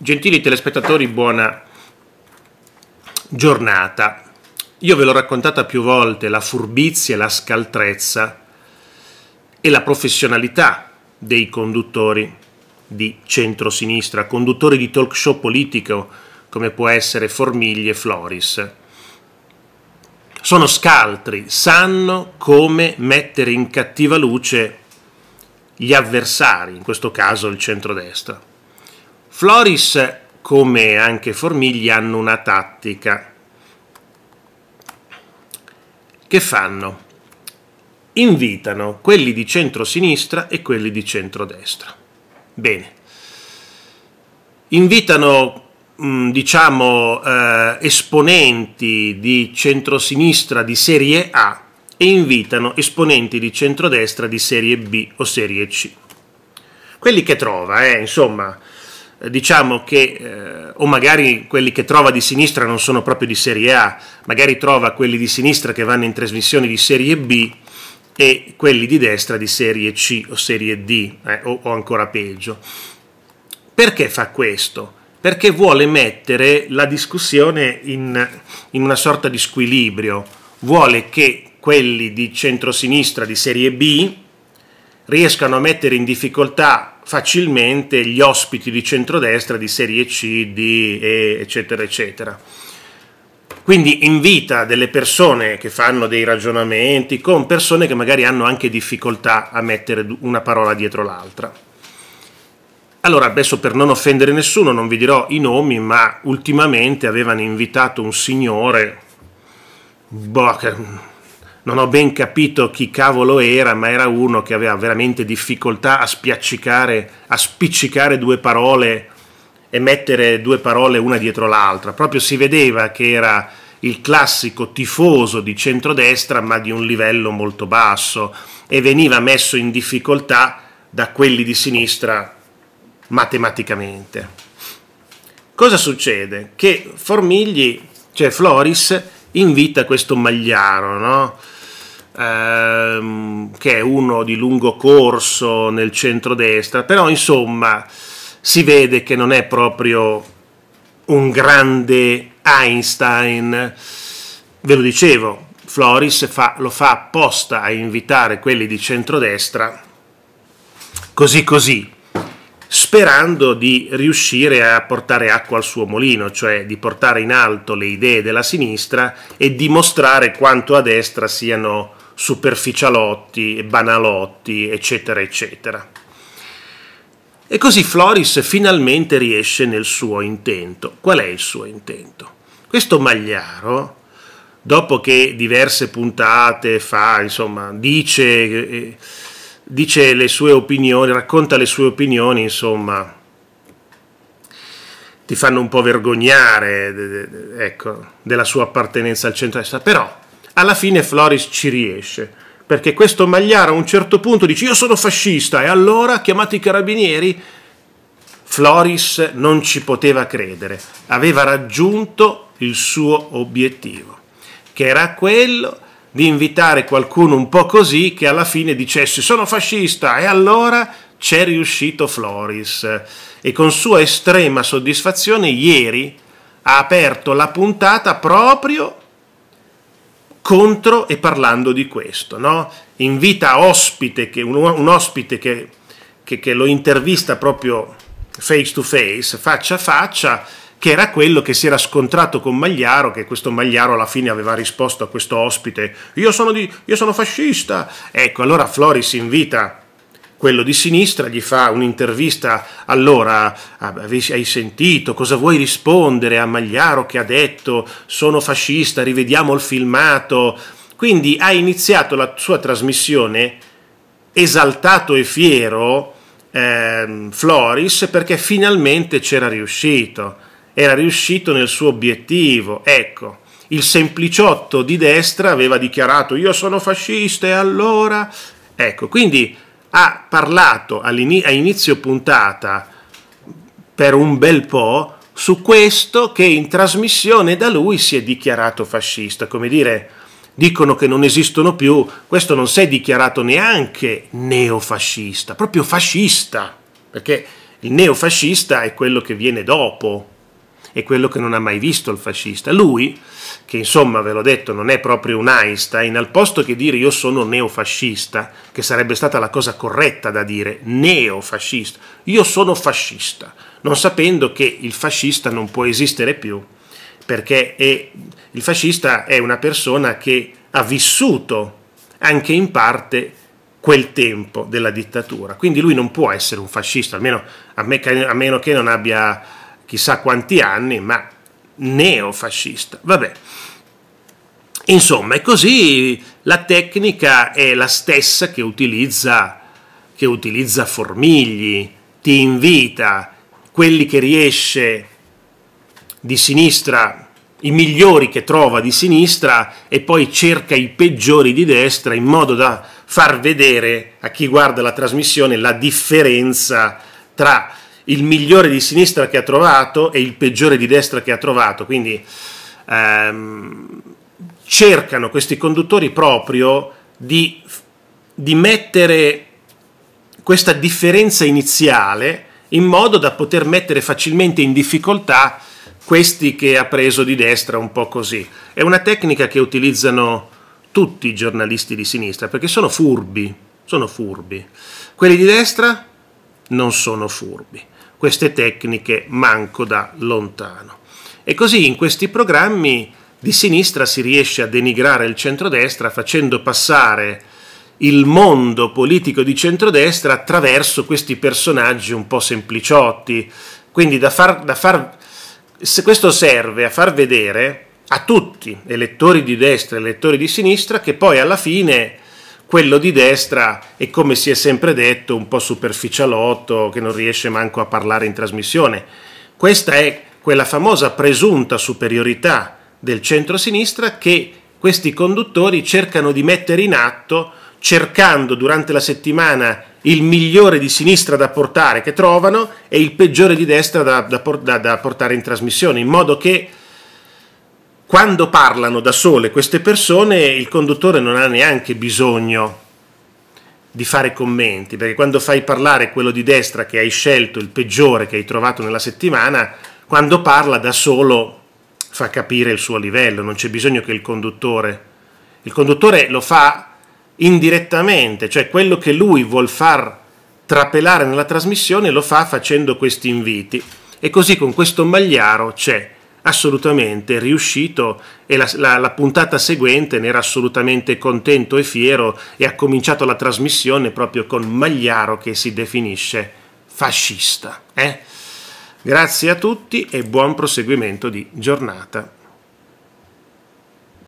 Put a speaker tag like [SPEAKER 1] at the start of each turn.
[SPEAKER 1] Gentili telespettatori, buona giornata. Io ve l'ho raccontata più volte la furbizia, la scaltrezza e la professionalità dei conduttori di centrosinistra, conduttori di talk show politico come può essere Formiglie e Floris. Sono scaltri, sanno come mettere in cattiva luce gli avversari, in questo caso il centrodestra. Floris, come anche Formigli, hanno una tattica. Che fanno? Invitano quelli di centro-sinistra e quelli di centro-destra. Bene. Invitano mm, diciamo eh, esponenti di centro-sinistra di serie A e invitano esponenti di centrodestra di serie B o serie C. Quelli che trova, eh, insomma, eh, diciamo che, eh, o magari quelli che trova di sinistra non sono proprio di serie A, magari trova quelli di sinistra che vanno in trasmissione di serie B e quelli di destra di serie C o serie D, eh, o, o ancora peggio. Perché fa questo? Perché vuole mettere la discussione in, in una sorta di squilibrio, vuole che quelli di centrosinistra di serie B riescano a mettere in difficoltà facilmente gli ospiti di centrodestra, di serie C, D, e eccetera, eccetera. Quindi invita delle persone che fanno dei ragionamenti con persone che magari hanno anche difficoltà a mettere una parola dietro l'altra. Allora, adesso per non offendere nessuno non vi dirò i nomi, ma ultimamente avevano invitato un signore, boh, non ho ben capito chi cavolo era, ma era uno che aveva veramente difficoltà a spiaccicare, a spiccicare due parole e mettere due parole una dietro l'altra. Proprio si vedeva che era il classico tifoso di centrodestra, ma di un livello molto basso, e veniva messo in difficoltà da quelli di sinistra matematicamente. Cosa succede? Che Formigli, cioè Floris, invita questo Magliaro, no? ehm, che è uno di lungo corso nel centrodestra, però insomma si vede che non è proprio un grande Einstein. Ve lo dicevo, Floris fa, lo fa apposta a invitare quelli di centrodestra, così così, sperando di riuscire a portare acqua al suo molino, cioè di portare in alto le idee della sinistra e dimostrare quanto a destra siano superficialotti, banalotti, eccetera, eccetera. E così Floris finalmente riesce nel suo intento. Qual è il suo intento? Questo Magliaro, dopo che diverse puntate fa, insomma, dice, eh, dice le sue opinioni, racconta le sue opinioni, insomma, ti fanno un po' vergognare ecco, della sua appartenenza al centro-destra, però alla fine Floris ci riesce, perché questo Magliaro a un certo punto dice io sono fascista e allora chiamato i carabinieri. Floris non ci poteva credere, aveva raggiunto il suo obiettivo, che era quello di invitare qualcuno un po' così che alla fine dicesse sono fascista e allora c'è riuscito Floris e con sua estrema soddisfazione ieri ha aperto la puntata proprio contro e parlando di questo. No? Invita ospite che, un, un, ospite che, che, che lo intervista proprio face to face, faccia a faccia, che era quello che si era scontrato con Magliaro, che questo Magliaro alla fine aveva risposto a questo ospite, io sono, di, io sono fascista. Ecco, allora Floris invita quello di sinistra, gli fa un'intervista, allora ah, hai sentito cosa vuoi rispondere a Magliaro che ha detto sono fascista, rivediamo il filmato. Quindi ha iniziato la sua trasmissione esaltato e fiero ehm, Floris perché finalmente c'era riuscito, era riuscito nel suo obiettivo, ecco il sempliciotto di destra aveva dichiarato io sono fascista e allora ecco quindi ha parlato a inizio puntata per un bel po' su questo che in trasmissione da lui si è dichiarato fascista, come dire dicono che non esistono più, questo non si è dichiarato neanche neofascista, proprio fascista, perché il neofascista è quello che viene dopo, è quello che non ha mai visto il fascista. Lui, che insomma ve l'ho detto non è proprio un Einstein, al posto che dire io sono neofascista, che sarebbe stata la cosa corretta da dire, neofascista, io sono fascista, non sapendo che il fascista non può esistere più, perché è, il fascista è una persona che ha vissuto anche in parte quel tempo della dittatura, quindi lui non può essere un fascista, almeno a, me, a meno che non abbia chissà quanti anni, ma neofascista. Vabbè. Insomma, è così la tecnica è la stessa che utilizza, che utilizza Formigli, ti invita, quelli che riesce di sinistra, i migliori che trova di sinistra e poi cerca i peggiori di destra in modo da far vedere a chi guarda la trasmissione la differenza tra il migliore di sinistra che ha trovato e il peggiore di destra che ha trovato, quindi ehm, cercano questi conduttori proprio di, di mettere questa differenza iniziale in modo da poter mettere facilmente in difficoltà questi che ha preso di destra un po' così. È una tecnica che utilizzano tutti i giornalisti di sinistra perché sono furbi, sono furbi. Quelli di destra non sono furbi queste tecniche manco da lontano. E così in questi programmi di sinistra si riesce a denigrare il centrodestra facendo passare il mondo politico di centrodestra attraverso questi personaggi un po' sempliciotti. Quindi da far, da far, questo serve a far vedere a tutti, elettori di destra e elettori di sinistra, che poi alla fine quello di destra è come si è sempre detto un po' superficialotto che non riesce manco a parlare in trasmissione. Questa è quella famosa presunta superiorità del centro-sinistra che questi conduttori cercano di mettere in atto cercando durante la settimana il migliore di sinistra da portare che trovano e il peggiore di destra da, da, da portare in trasmissione, in modo che quando parlano da sole queste persone il conduttore non ha neanche bisogno di fare commenti, perché quando fai parlare quello di destra che hai scelto, il peggiore che hai trovato nella settimana, quando parla da solo fa capire il suo livello, non c'è bisogno che il conduttore. Il conduttore lo fa indirettamente, cioè quello che lui vuol far trapelare nella trasmissione lo fa facendo questi inviti. E così con questo magliaro c'è assolutamente riuscito e la, la, la, puntata seguente ne era assolutamente contento e fiero e ha cominciato la trasmissione proprio con Magliaro che si definisce fascista. Eh? Grazie a tutti e buon proseguimento di giornata.